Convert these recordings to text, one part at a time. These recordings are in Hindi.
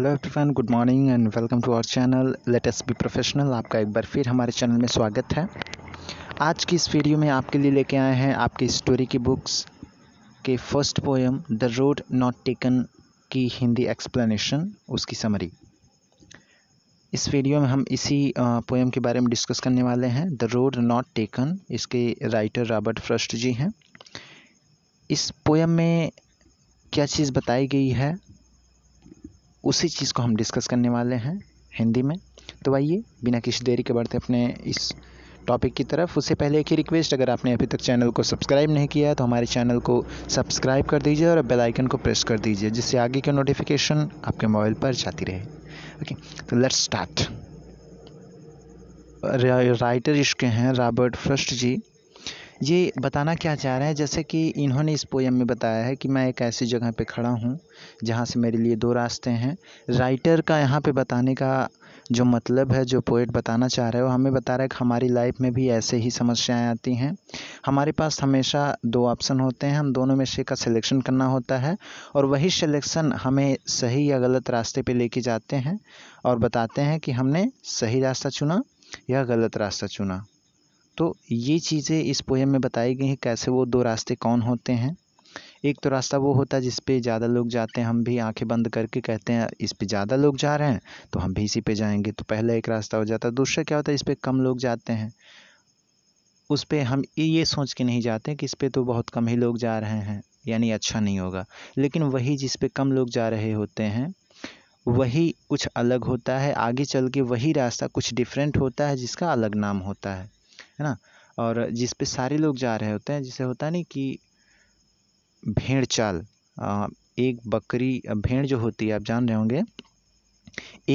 Hello everyone good morning and welcome to our channel let's be professional आपका एक बार फिर हमारे चैनल में स्वागत है आज की इस वीडियो में आपके लिए लेके आए हैं आपकी स्टोरी की बुक्स के first poem the road not taken की हिंदी एक्सप्लेनेशन उसकी समरी इस वीडियो में हम इसी पोएम के बारे में डिस्कस करने वाले हैं द रोड नॉट टेकन इसके राइटर रॉबर्ट फ्रस्ट जी हैं इस पोएम में क्या चीज़ बताई गई है उसी चीज़ को हम डिस्कस करने वाले हैं हिंदी में तो आइए बिना किसी देरी के बढ़ते अपने इस टॉपिक की तरफ उससे पहले एक ही रिक्वेस्ट अगर आपने अभी तक चैनल को सब्सक्राइब नहीं किया तो हमारे चैनल को सब्सक्राइब कर दीजिए और बेल आइकन को प्रेस कर दीजिए जिससे आगे की नोटिफिकेशन आपके मोबाइल पर जाती रहे ओके तो लेट्स स्टार्ट राइटर इश्क हैं रॉबर्ट फ्रस्ट जी ये बताना क्या चाह रहे हैं जैसे कि इन्होंने इस पोयम में बताया है कि मैं एक ऐसी जगह पे खड़ा हूँ जहाँ से मेरे लिए दो रास्ते हैं राइटर का यहाँ पे बताने का जो मतलब है जो पोइट बताना चाह रहे वो हमें बता रहा है कि हमारी लाइफ में भी ऐसे ही समस्याएं आती हैं हमारे पास हमेशा दो ऑप्शन होते हैं हम दोनों में से का सिलेक्शन करना होता है और वही सिलेक्शन हमें सही या गलत रास्ते पे लेके जाते हैं और बताते हैं कि हमने सही रास्ता चुना या गलत रास्ता चुना तो ये चीज़ें इस पोएम में बताई गई हैं कैसे वो दो रास्ते कौन होते हैं एक तो रास्ता वो होता है जिस पे ज़्यादा लोग जाते हैं हम भी आंखें बंद करके कहते हैं इस पे ज़्यादा लोग जा रहे हैं तो हम भी इसी पे जाएंगे तो पहला एक रास्ता हो जाता है दूसरा क्या होता है इस पे कम लोग जाते हैं उस पर हम ये सोच के नहीं जाते कि इस पर तो बहुत कम ही लोग जा रहे हैं यानी अच्छा नहीं होगा लेकिन वही जिस पे कम लोग जा रहे होते हैं वही कुछ अलग होता है आगे चल के वही रास्ता कुछ डिफरेंट होता है जिसका अलग नाम होता है है ना और जिस पे सारे लोग जा रहे होते हैं जिसे होता है नहीं कि भेड़ चाल एक बकरी भेड़ जो होती है आप जान रहे होंगे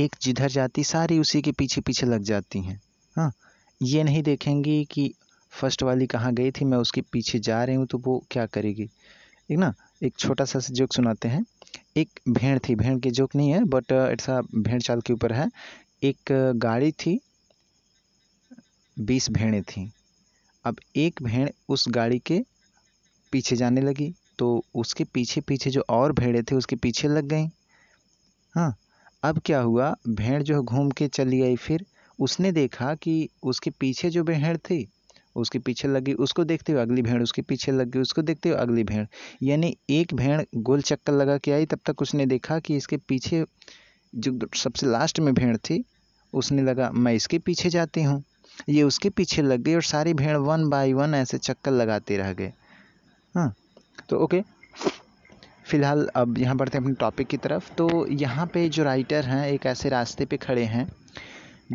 एक जिधर जाती सारी उसी के पीछे पीछे लग जाती हैं हाँ ये नहीं देखेंगी कि फर्स्ट वाली कहाँ गई थी मैं उसके पीछे जा रही हूँ तो वो क्या करेगी ठीक ना एक छोटा सा जोक सुनाते हैं एक भेड़ थी भेड़ के जोक नहीं है बट इट्स भेड़ चाल के ऊपर है एक गाड़ी थी बीस भेड़ें थीं अब एक भेड़ उस गाड़ी के पीछे जाने लगी तो उसके पीछे पीछे जो और भेड़ें थे उसके पीछे लग गई हाँ अब क्या हुआ भेड़ जो है घूम के चली आई फिर उसने देखा कि उसके पीछे जो भेड़ थी उसके पीछे लगी उसको देखते हुए अगली भेड़ उसके पीछे लग गई उसको देखते हुए अगली भेड़ यानी एक भेड़ गोल चक्कर लगा के आई तब तक उसने देखा कि इसके पीछे जो सबसे लास्ट में भेड़ थी उसने लगा मैं इसके पीछे जाती हूँ ये उसके पीछे लग गई और सारी भेड़ वन बाय वन ऐसे चक्कर लगाते रह गए हाँ तो ओके फ़िलहाल अब यहाँ बढ़ते हैं अपने टॉपिक की तरफ तो यहाँ पे जो राइटर हैं एक ऐसे रास्ते पे खड़े हैं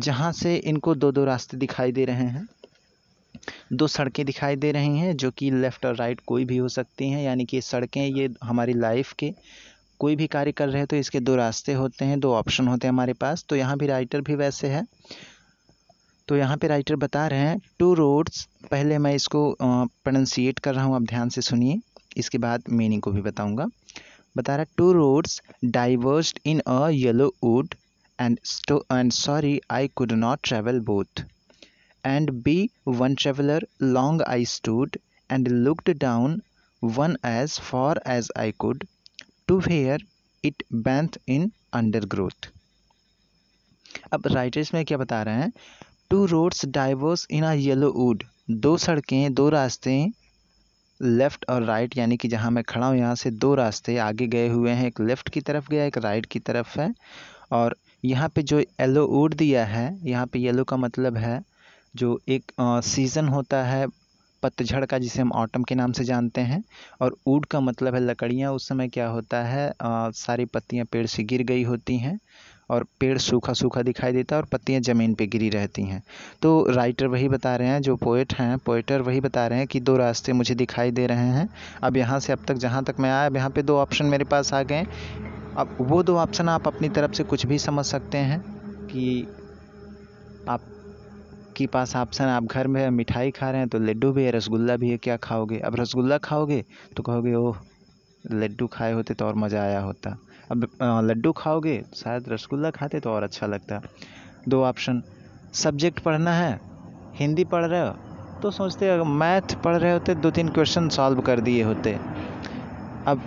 जहाँ से इनको दो दो रास्ते दिखाई दे रहे हैं दो सड़कें दिखाई दे रही हैं जो कि लेफ़्ट और राइट कोई भी हो सकती हैं यानी कि सड़कें ये हमारी लाइफ के कोई भी कार्य कर रहे हैं तो इसके दो रास्ते होते हैं दो ऑप्शन होते हैं हमारे पास तो यहाँ भी राइटर भी वैसे है तो यहाँ पे राइटर बता रहे हैं टू रोड्स पहले मैं इसको प्रोनंसिएट कर रहा हूँ आप ध्यान से सुनिए इसके बाद मीनिंग को भी बताऊँगा बता रहा two roads diverged in a yellow wood and and sorry I could not travel both and be one traveller long I stood and looked down one as far as I could to where it bent in undergrowth अब राइटर्स में क्या बता रहे हैं two roads diverged in a yellow wood दो सड़कें दो रास्ते लेफ़्ट और राइट यानी कि जहाँ मैं खड़ा हूँ यहाँ से दो रास्ते आगे गए हुए हैं एक लेफ़्ट की तरफ गया एक राइट की तरफ है और यहाँ पे जो येलो वुड दिया है यहाँ पे येलो का मतलब है जो एक सीज़न होता है पतझड़ का जिसे हम ऑटम के नाम से जानते हैं और ऊड का मतलब है लकड़ियाँ उस समय क्या होता है आ, सारी पत्तियाँ पेड़ से गिर गई होती हैं और पेड़ सूखा सूखा दिखाई देता है और पत्तियाँ ज़मीन पर गिरी रहती हैं तो राइटर वही बता रहे हैं जो पोएट हैं पोइटर वही बता रहे हैं कि दो रास्ते मुझे दिखाई दे रहे हैं अब यहाँ से अब तक जहाँ तक मैं आया अब यहाँ पर दो ऑप्शन मेरे पास आ गए अब वो दो ऑप्शन आप अपनी तरफ से कुछ भी समझ सकते हैं कि आप आपके पास ऑप्शन आप घर में मिठाई खा रहे हैं तो लड्डू भी है रसगुल्ला भी है क्या खाओगे अब रसगुल्ला खाओगे तो कहोगे ओह लड्डू खाए होते तो और मज़ा आया होता अब लड्डू खाओगे शायद रसगुल्ला खाते तो और अच्छा लगता दो ऑप्शन सब्जेक्ट पढ़ना है हिंदी पढ़ रहे हो तो सोचते अगर मैथ पढ़ रहे होते दो तीन क्वेश्चन सॉल्व कर दिए होते अब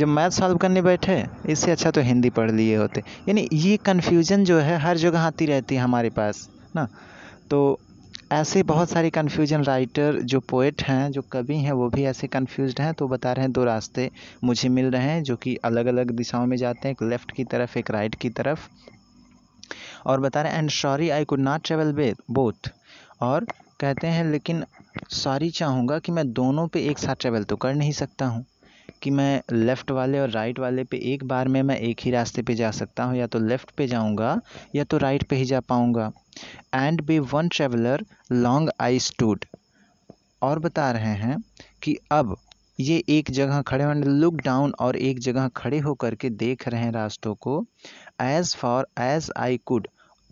जब मैथ सॉल्व करने बैठे इससे अच्छा तो हिंदी पढ़ लिए होते यानी ये कन्फ्यूज़न जो है हर जगह आती रहती है हमारे पास ना तो ऐसे बहुत सारे कन्फ्यूजन राइटर जो पोइट हैं जो कवि हैं वो भी ऐसे कन्फ्यूज़ हैं तो बता रहे हैं दो रास्ते मुझे मिल रहे हैं जो कि अलग अलग दिशाओं में जाते हैं एक लेफ़्ट की तरफ एक राइट की तरफ और बता रहे हैं and sorry I could not travel be both और कहते हैं लेकिन सॉरी चाहूँगा कि मैं दोनों पे एक साथ ट्रेवल तो कर नहीं सकता हूँ कि मैं लेफ़्ट वाले और राइट वाले पे एक बार में मैं एक ही रास्ते पे जा सकता हूँ या तो लेफ़्ट पे जाऊँगा या तो राइट पे ही जा पाऊँगा and be one traveller long I stood और बता रहे हैं कि अब ये एक जगह खड़े होने लुक डाउन और एक जगह खड़े होकर के देख रहे हैं रास्तों को as far as I could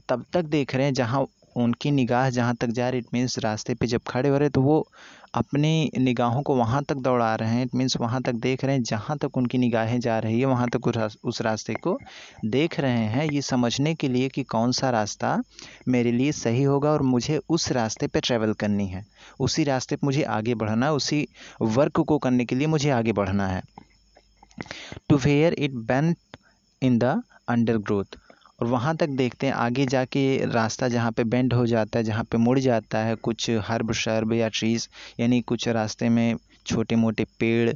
तब तक देख रहे हैं जहाँ उनकी निगाह जहाँ तक जा रही इट मीन्स रास्ते पे जब खड़े हो रहे तो वो अपने निगाहों को वहाँ तक दौड़ा रहे हैं इट मीन्स वहाँ तक देख रहे हैं जहाँ तक उनकी निगाहें जा रही है वहाँ तक उस रास्ते को देख रहे हैं ये समझने के लिए कि कौन सा रास्ता मेरे लिए सही होगा और मुझे उस रास्ते पर ट्रैवल करनी है उसी रास्ते पर मुझे आगे बढ़ना है उसी वर्क को करने के लिए मुझे आगे बढ़ना है to where it bent in the undergrowth और वहाँ तक देखते हैं आगे जाके रास्ता जहाँ पे बेंड हो जाता है जहाँ पे मुड़ जाता है कुछ हर्ब शर्ब या ट्रीज़ यानी कुछ रास्ते में छोटे मोटे पेड़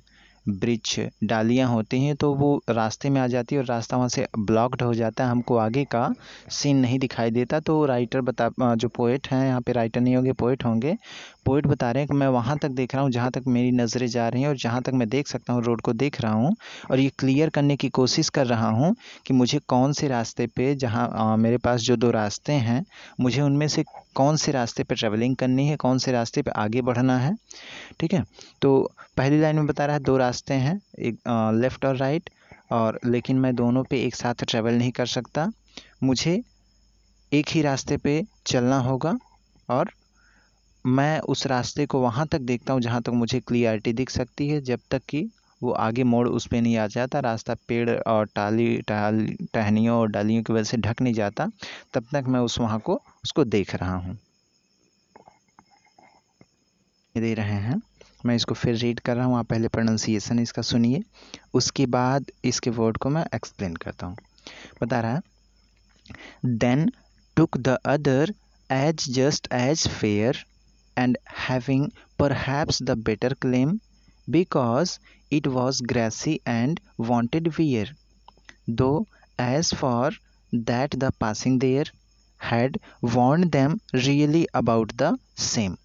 वृक्ष डालियाँ होती हैं तो वो रास्ते में आ जाती है और रास्ता वहाँ से ब्लॉक्ड हो जाता है हमको आगे का सीन नहीं दिखाई देता तो राइटर बता जो पोइट हैं यहाँ पे राइटर नहीं होंगे पोइट होंगे पोइट बता रहे हैं कि मैं वहाँ तक देख रहा हूँ जहाँ तक मेरी नज़रें जा रही हैं और जहाँ तक मैं देख सकता हूँ रोड को देख रहा हूँ और ये क्लियर करने की कोशिश कर रहा हूँ कि मुझे कौन से रास्ते पे जहाँ मेरे पास जो दो रास्ते हैं मुझे उनमें से कौन से रास्ते पे ट्रैवलिंग करनी है कौन से रास्ते पे आगे बढ़ना है ठीक है तो पहली लाइन में बता रहा है दो रास्ते रास्ते हैं एक लेफ़्ट और राइट और लेकिन मैं दोनों पे एक साथ ट्रैवल नहीं कर सकता मुझे एक ही रास्ते पे चलना होगा और मैं उस रास्ते को वहाँ तक देखता हूँ जहाँ तक मुझे क्लियरिटी दिख सकती है जब तक कि वो आगे मोड़ उस पर नहीं आ जाता रास्ता पेड़ और टाली टहल टहनियों और डालियों की वजह से ढक नहीं जाता तब तक मैं उस वहाँ को उसको देख रहा हूँ दे रहे हैं मैं इसको फिर रीड कर रहा हूँ आप पहले प्रोनाउंसिएशन इसका सुनिए उसके बाद इसके वर्ड को मैं एक्सप्लेन करता हूँ बता रहा है then took the other as just as fair and having perhaps the better claim because it was grassy and wanted wear though as for that the passing there had वॉन्ट them really about the same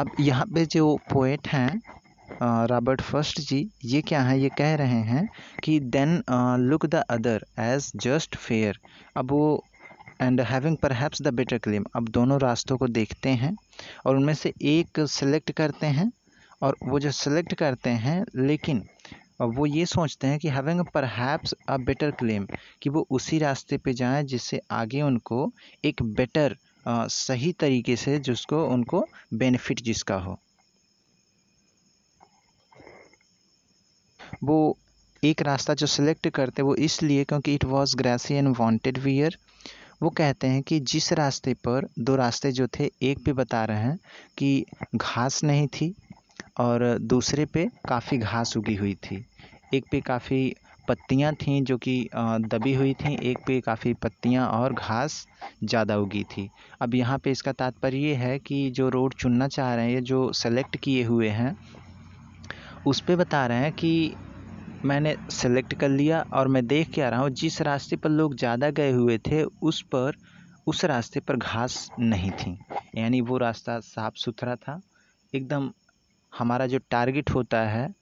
अब यहाँ पे जो पोएट हैं रॉबर्ट फर्स्ट जी ये क्या है ये कह रहे हैं कि then look the other as just fair अब वो and having perhaps the better claim अब दोनों रास्तों को देखते हैं और उनमें से एक सेलेक्ट करते हैं और वो जो सेलेक्ट करते हैं लेकिन वो ये सोचते हैं कि हैविंग पर हैप्स अ बेटर क्लेम कि वो उसी रास्ते पे जाएं जिससे आगे उनको एक बेटर सही तरीके से जिसको उनको बेनिफिट जिसका हो वो एक रास्ता जो सिलेक्ट करते वो इसलिए क्योंकि it was grassy and wanted wear वो कहते हैं कि जिस रास्ते पर दो रास्ते जो थे एक पे बता रहे हैं कि घास नहीं थी और दूसरे पे काफ़ी घास उगी हुई थी एक पे काफ़ी पत्तियाँ थीं जो कि दबी हुई थीं एक पे काफ़ी पत्तियाँ और घास ज़्यादा उगी थी अब यहाँ पे इसका तात्पर्य ये है कि जो रोड चुनना चाह रहे हैं जो सेलेक्ट किए हुए हैं उस पर बता रहे हैं कि मैंने सेलेक्ट कर लिया और मैं देख के आ रहा हूँ जिस रास्ते पर लोग ज़्यादा गए हुए थे उस पर उस रास्ते पर घास नहीं थी यानी वो रास्ता साफ़ सुथरा था एकदम हमारा जो टारगेट होता है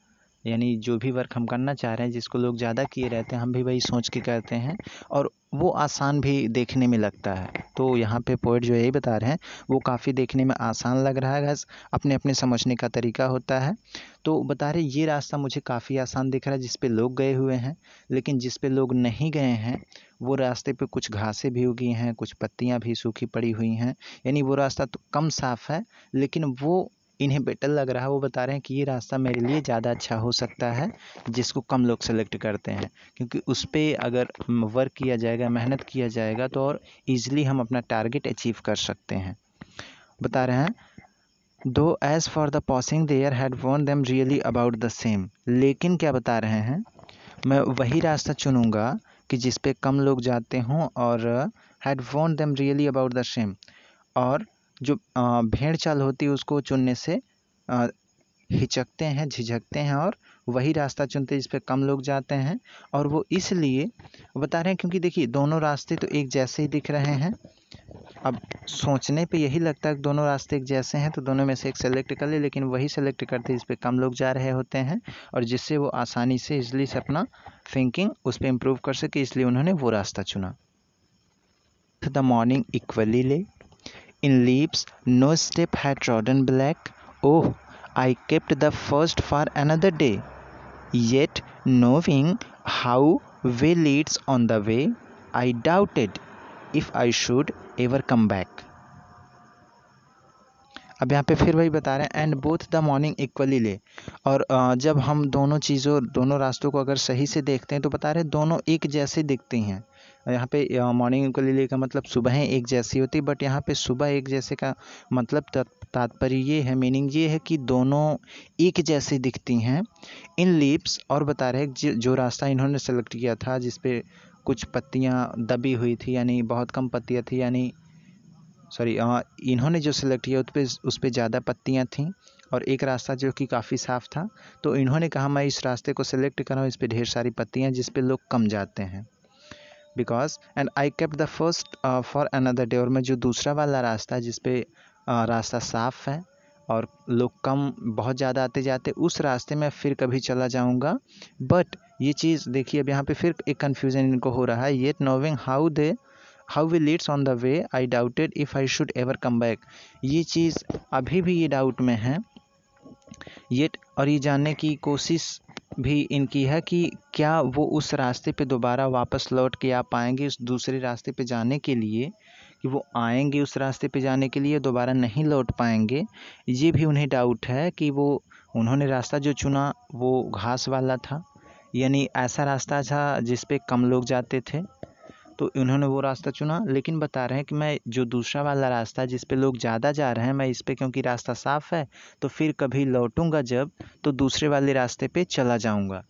यानी जो भी वर्क हम करना चाह रहे हैं जिसको लोग ज़्यादा किए रहते हैं हम भी वही सोच के करते हैं और वो आसान भी देखने में लगता है तो यहाँ पे पोइट जो यही बता रहे हैं वो काफ़ी देखने में आसान लग रहा है अपने अपने समझने का तरीका होता है तो बता रहे ये रास्ता मुझे काफ़ी आसान दिख रहा है जिसपे लोग गए हुए हैं लेकिन जिसपे लोग नहीं गए हैं वो रास्ते पे कुछ घासें भी उगी हैं कुछ पत्तियाँ भी सूखी पड़ी हुई हैं यानी वो रास्ता तो कम साफ़ है लेकिन वो इन्हें बेटर लग रहा है वो बता रहे हैं कि ये रास्ता मेरे लिए ज़्यादा अच्छा हो सकता है जिसको कम लोग सेलेक्ट करते हैं क्योंकि उस पर अगर वर्क किया जाएगा मेहनत किया जाएगा तो और ईज़िली हम अपना टारगेट अचीव कर सकते हैं बता रहे हैं though as for the passing there had worn them really about the same लेकिन क्या बता रहे हैं मैं वही रास्ता चुनूँगा कि जिस पे कम लोग जाते हों और had worn them really about the same और जो भेड़ चाल होती है उसको चुनने से हिचकते हैं झिझकते हैं और वही रास्ता चुनते हैं जिस पर कम लोग जाते हैं और वो इसलिए बता रहे हैं क्योंकि देखिए दोनों रास्ते तो एक जैसे ही दिख रहे हैं अब सोचने पे यही लगता है कि दोनों रास्ते एक जैसे हैं तो दोनों में से एक सेलेक्ट कर ले लेकिन वही सेलेक्ट करते हैं जिस पर कम लोग जा रहे होते हैं और जिससे वो आसानी से इजली से अपना थिंकिंग उस पर इम्प्रूव कर सके इसलिए उन्होंने वो रास्ता चुना the morning equally lay In leaps, no step had trodden black. Oh, I kept the first for another day. Yet, knowing how way leads on the way, I doubted if I should ever come back. अब यहाँ पे फिर वही बता रहे हैं and both the morning equally lay और जब हम दोनों चीज़ों दोनों रास्तों को अगर सही से देखते हैं तो बता रहे हैं दोनों एक जैसे दिखते हैं यहाँ पे मॉर्निंग को उकलेले का मतलब सुबह एक जैसी होती बट यहाँ पे सुबह एक जैसे का मतलब तात्पर्य ये है मीनिंग ये है कि दोनों एक जैसी दिखती हैं इन लीप्स और बता रहे जो रास्ता इन्होंने सेलेक्ट किया था जिसपे कुछ पत्तियाँ दबी हुई थी यानी बहुत कम पत्तियाँ थी यानी सॉरी इन्होंने जो सिलेक्ट किया उस पर उस पर ज़्यादा पत्तियाँ थीं और एक रास्ता जो कि काफ़ी साफ़ था तो इन्होंने कहा मैं इस रास्ते को सिलेक्ट कराऊँ इस पर ढेर सारी पत्तियाँ जिस पर लोग कम जाते हैं because and I kept the first for another day और मैं जो दूसरा वाला रास्ता है जिसपे रास्ता साफ़ है और लोग कम बहुत ज़्यादा आते जाते उस रास्ते में फिर कभी चला जाऊँगा बट ये चीज़ देखिए अब यहाँ पे फिर एक कन्फ्यूज़न इनको हो रहा है yet knowing how they how we leads on the way I doubted if I should ever come back ये चीज़ अभी भी ये डाउट में है ये और ये जानने की कोशिश भी इनकी है कि क्या वो उस रास्ते पे दोबारा वापस लौट के आ पाएंगे उस दूसरे रास्ते पे जाने के लिए कि वो आएंगे उस रास्ते पे जाने के लिए दोबारा नहीं लौट पाएंगे ये भी उन्हें डाउट है कि वो उन्होंने रास्ता जो चुना वो घास वाला था यानी ऐसा रास्ता था जिस पे कम लोग जाते थे तो इन्होंने वो रास्ता चुना लेकिन बता रहे हैं कि मैं जो दूसरा वाला रास्ता जिस पे लोग ज़्यादा जा रहे हैं मैं इस पर क्योंकि रास्ता साफ़ है तो फिर कभी लौटूंगा जब तो दूसरे वाले रास्ते पे चला जाऊंगा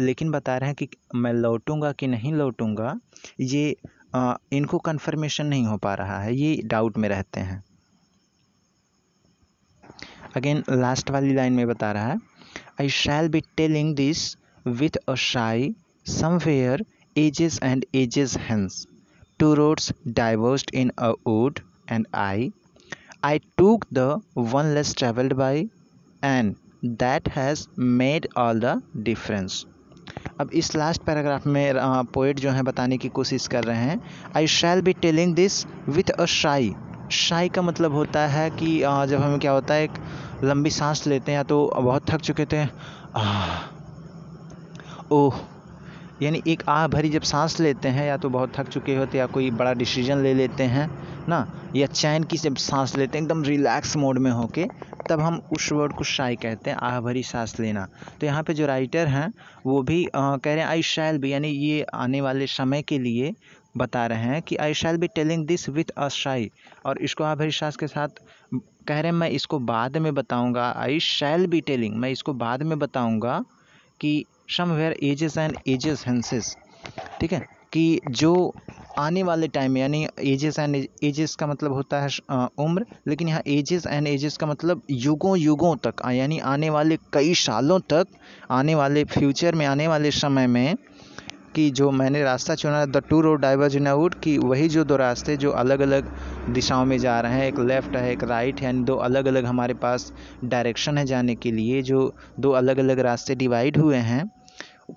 लेकिन बता रहे हैं कि मैं लौटूंगा कि नहीं लौटूंगा ये आ, इनको कन्फर्मेशन नहीं हो पा रहा है ये डाउट में रहते हैं अगेन लास्ट वाली लाइन में बता रहा है I shall be telling this with a sigh somewhere ages and ages hence. Two roads diverged in a wood, and I, I took the one less traveled by, and that has made all the difference. अब इस लास्ट पैराग्राफ में पोइट जो है बताने की कोशिश कर रहे हैं I shall be telling this with a sigh sigh का मतलब होता है कि जब हमें क्या होता है एक लंबी सांस लेते हैं या तो बहुत थक चुके थे ओह यानी एक आह भरी जब सांस लेते हैं या तो बहुत थक चुके होते या कोई बड़ा डिसीजन ले लेते हैं ना या चैन की जब सांस लेते हैं एकदम रिलैक्स मोड में होके तब हम उस वर्ड को शाई कहते हैं आह भरी सांस लेना तो यहाँ पे जो राइटर हैं वो भी आ, कह रहे हैं आई शैल भी यानी ये आने वाले समय के लिए बता रहे हैं कि I shall be telling this with a sigh और इसको आह भरी सांस के साथ कह रहे हैं मैं इसको बाद में बताऊँगा आई शैल बी टेलिंग मैं इसको बाद में बताऊँगा कि somewhere ages and ages hence ठीक है कि जो आने वाले टाइम में यानी एजेस एंड एजेस का मतलब होता है उम्र लेकिन यहाँ एजेस एंड एजेस का मतलब युगों युगों तक यानी आने वाले कई सालों तक आने वाले फ्यूचर में आने वाले समय में कि जो मैंने रास्ता चुना the two road diverge in out कि वही जो दो रास्ते जो अलग अलग दिशाओं में जा रहे हैं एक लेफ़्ट है एक राइट है यानी दो अलग अलग हमारे पास डायरेक्शन है जाने के लिए जो दो अलग अलग रास्ते डिवाइड हुए हैं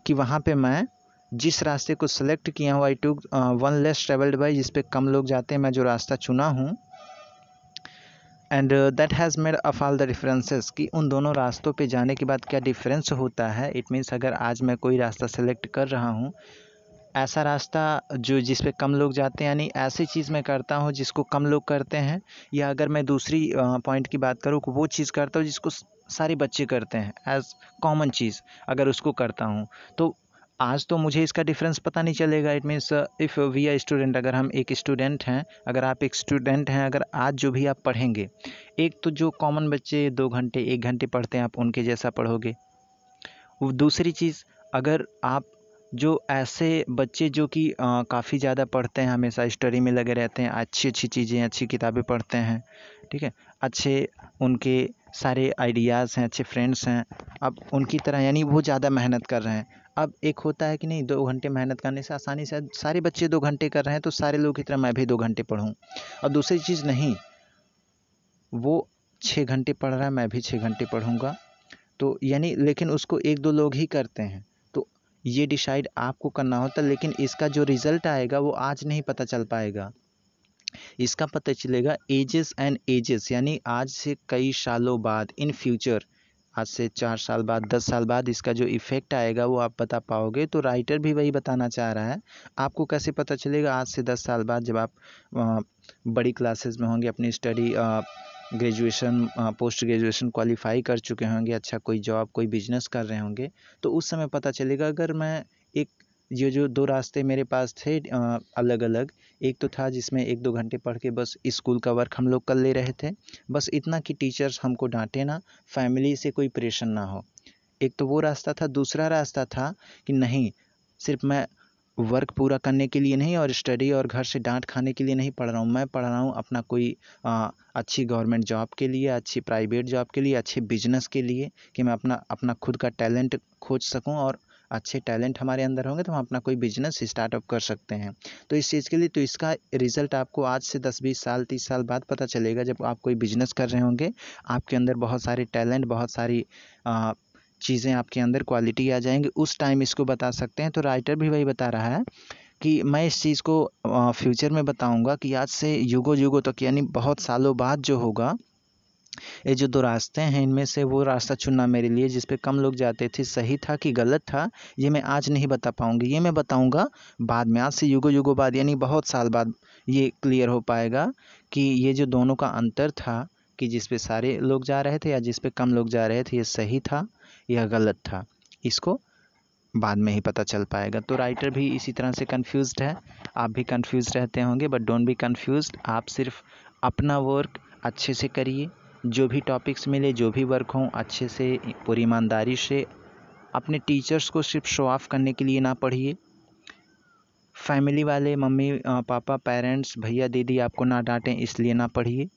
कि वहाँ पे मैं जिस रास्ते को सेलेक्ट किया हूँ I to one less travelled by जिस पर कम लोग जाते हैं मैं जो रास्ता चुना हूँ and that has made of all the differences कि उन दोनों रास्तों पे जाने के बाद क्या डिफरेंस होता है इट मीन्स अगर आज मैं कोई रास्ता सेलेक्ट कर रहा हूँ ऐसा रास्ता जो जिस पे कम लोग जाते हैं यानी ऐसी चीज़ मैं करता हूँ जिसको कम लोग करते हैं या अगर मैं दूसरी पॉइंट uh, की बात करूँ वो चीज़ करता हूँ जिसको सारे बच्चे करते हैं एज़ कॉमन चीज़ अगर उसको करता हूँ तो आज तो मुझे इसका डिफरेंस पता नहीं चलेगा it means if we are student अगर हम एक स्टूडेंट हैं अगर आप एक स्टूडेंट हैं अगर आज जो भी आप पढ़ेंगे एक तो जो कॉमन बच्चे दो घंटे एक घंटे पढ़ते हैं आप उनके जैसा पढ़ोगे दूसरी चीज़ अगर आप जो ऐसे बच्चे जो कि काफ़ी ज़्यादा पढ़ते हैं हमेशा स्टडी में लगे रहते हैं अच्छी अच्छी चीज़ें अच्छी किताबें पढ़ते हैं ठीक है अच्छे उनके सारे आइडियाज़ हैं अच्छे फ्रेंड्स हैं अब उनकी तरह यानी वो ज़्यादा मेहनत कर रहे हैं अब एक होता है कि नहीं दो घंटे मेहनत करने से आसानी से सारे बच्चे दो घंटे कर रहे हैं तो सारे लोग की तरह मैं भी दो घंटे पढ़ूँ और दूसरी चीज़ नहीं वो छः घंटे पढ़ रहा है मैं भी छः घंटे पढ़ूँगा तो यानी लेकिन उसको एक दो लोग ही करते हैं तो ये डिसाइड आपको करना होता लेकिन इसका जो रिज़ल्ट आएगा वो आज नहीं पता चल पाएगा इसका पता चलेगा एजेस एंड एजेस यानी आज से कई सालों बाद इन फ्यूचर आज से चार साल बाद दस साल बाद इसका जो इफ़ेक्ट आएगा वो आप बता पाओगे तो राइटर भी वही बताना चाह रहा है आपको कैसे पता चलेगा आज से दस साल बाद जब आप बड़ी क्लासेस में होंगे अपनी study graduation post graduation qualify कर चुके होंगे अच्छा कोई जॉब कोई बिजनेस कर रहे होंगे तो उस समय पता चलेगा अगर मैं एक ये जो दो रास्ते मेरे पास थे अलग अलग एक तो था जिसमें एक दो घंटे पढ़ के बस स्कूल का वर्क हम लोग कर ले रहे थे बस इतना कि टीचर्स हमको डांटे ना फैमिली से कोई प्रेशन ना हो एक तो वो रास्ता था दूसरा रास्ता था कि नहीं सिर्फ मैं वर्क पूरा करने के लिए नहीं और स्टडी और घर से डांट खाने के लिए नहीं पढ़ रहा हूँ मैं पढ़ रहा हूँ अपना कोई आ, अच्छी गवर्नमेंट जॉब के लिए अच्छी प्राइवेट जॉब के लिए अच्छे बिजनेस के लिए कि मैं अपना अपना खुद का टैलेंट खोज सकूँ और अच्छे टैलेंट हमारे अंदर होंगे तो हम अपना कोई बिजनेस स्टार्टअप कर सकते हैं तो इस चीज़ के लिए तो इसका रिज़ल्ट आपको आज से दस बीस साल तीस साल बाद पता चलेगा जब आप कोई बिजनेस कर रहे होंगे आपके अंदर बहुत सारे टैलेंट बहुत सारी आ, चीज़ें आपके अंदर क्वालिटी आ जाएंगी उस टाइम इसको बता सकते हैं तो राइटर भी वही बता रहा है कि मैं इस चीज़ को फ्यूचर में बताऊंगा कि आज से युगो युगो तक तो यानी बहुत सालों बाद जो होगा ये जो दो रास्ते हैं इनमें से वो रास्ता चुनना मेरे लिए जिस पे कम लोग जाते थे सही था कि गलत था ये मैं आज नहीं बता पाऊँगी ये मैं बताऊँगा बाद में आज से युगो युगो बाद यानी बहुत साल बाद ये क्लियर हो पाएगा कि ये जो दोनों का अंतर था कि जिस पे सारे लोग जा रहे थे या जिस पे कम लोग जा रहे थे ये सही था या गलत था इसको बाद में ही पता चल पाएगा तो राइटर भी इसी तरह से कन्फ्यूज़ है आप भी कन्फ्यूज़ रहते होंगे बट डोंट बी कन्फ्यूज़ आप सिर्फ अपना वर्क अच्छे से करिए जो भी टॉपिक्स मिले जो भी वर्क हों अच्छे से पूरी ईमानदारी से अपने टीचर्स को सिर्फ शो ऑफ़ करने के लिए ना पढ़िए फैमिली वाले मम्मी पापा पेरेंट्स भैया दीदी आपको ना डांटें इसलिए ना पढ़िए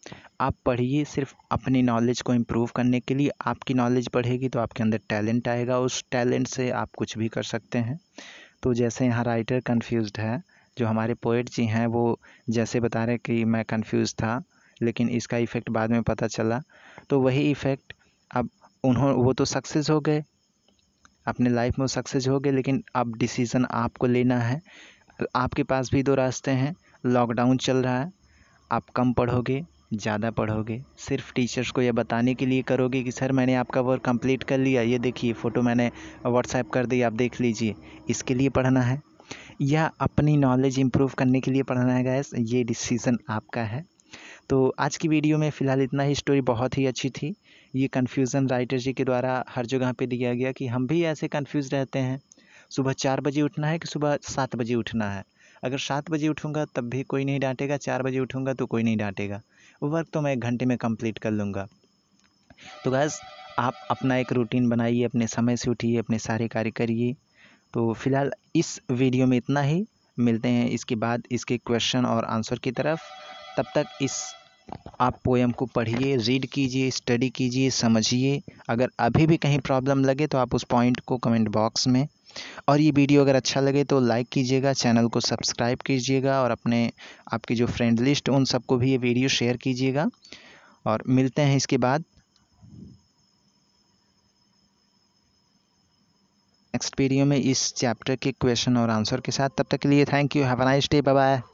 आप पढ़िए सिर्फ अपनी नॉलेज को इम्प्रूव करने के लिए आपकी नॉलेज बढ़ेगी तो आपके अंदर टैलेंट आएगा उस टैलेंट से आप कुछ भी कर सकते हैं तो जैसे यहाँ राइटर कन्फ्यूज़ है जो हमारे पोइट जी हैं वो जैसे बता रहे कि मैं कन्फ्यूज़ था लेकिन इसका इफ़ेक्ट बाद में पता चला तो वही इफ़ेक्ट अब उन्हों वो तो सक्सेस हो गए अपने लाइफ में सक्सेस हो गए लेकिन अब डिसीज़न आपको लेना है आपके पास भी दो रास्ते हैं लॉकडाउन चल रहा है आप कम पढ़ोगे ज़्यादा पढ़ोगे सिर्फ टीचर्स को यह बताने के लिए करोगे कि सर मैंने आपका वर्क कंप्लीट कर लिया ये देखिए फ़ोटो मैंने व्हाट्सएप कर दी आप देख लीजिए इसके लिए पढ़ना है या अपनी नॉलेज इम्प्रूव करने के लिए पढ़ना है गैस ये डिसीज़न आपका है तो आज की वीडियो में फ़िलहाल इतना ही स्टोरी बहुत ही अच्छी थी ये कन्फ्यूज़न राइटर जी के द्वारा हर जगह पे दिया गया कि हम भी ऐसे कन्फ्यूज़ रहते हैं सुबह चार बजे उठना है कि सुबह सात बजे उठना है अगर सात बजे उठूँगा तब भी कोई नहीं डांटेगा चार बजे उठूँगा तो कोई नहीं डांटेगा वो वर्क तो मैं एक घंटे में कंप्लीट कर लूँगा तो गैस आप अपना एक रूटीन बनाइए अपने समय से उठिए अपने सारे कार्य करिए तो फिलहाल इस वीडियो में इतना ही मिलते हैं इसके बाद इसके क्वेश्चन और आंसर की तरफ तब तक इस आप पोएम को पढ़िए रीड कीजिए स्टडी कीजिए समझिए अगर अभी भी कहीं प्रॉब्लम लगे तो आप उस पॉइंट को कमेंट बॉक्स में और ये वीडियो अगर अच्छा लगे तो लाइक कीजिएगा चैनल को सब्सक्राइब कीजिएगा और अपने आपकी जो फ्रेंड लिस्ट उन सबको भी ये वीडियो शेयर कीजिएगा और मिलते हैं इसके बाद नेक्स्ट वीडियो में इस चैप्टर के क्वेश्चन और आंसर के साथ तब तक के लिए thank you have a nice day bye